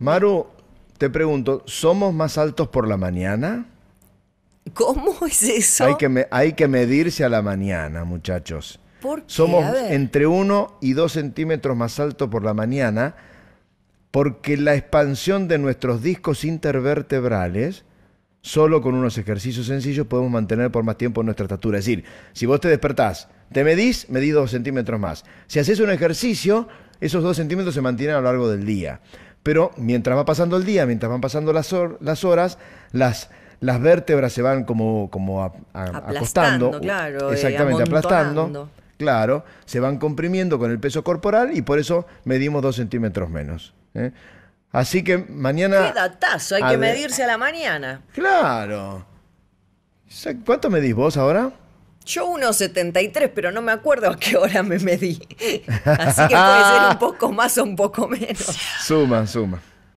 Maru, te pregunto, ¿somos más altos por la mañana? ¿Cómo es eso? Hay que, hay que medirse a la mañana, muchachos. ¿Por qué? Somos entre 1 y 2 centímetros más altos por la mañana porque la expansión de nuestros discos intervertebrales, solo con unos ejercicios sencillos podemos mantener por más tiempo nuestra estatura. Es decir, si vos te despertás, te medís, medís dos centímetros más. Si haces un ejercicio, esos dos centímetros se mantienen a lo largo del día. Pero mientras va pasando el día, mientras van pasando las, horas, las, las vértebras se van como, como acostando. Claro, eh, exactamente, aplastando. Claro, se van comprimiendo con el peso corporal y por eso medimos dos centímetros menos. ¿eh? Así que mañana. ¡Qué datazo! Hay que medirse a la mañana. Claro. ¿Cuánto medís vos ahora? Yo 1,73, pero no me acuerdo a qué hora me medí. Así que puede ser un poco más o un poco menos. Suma, suma.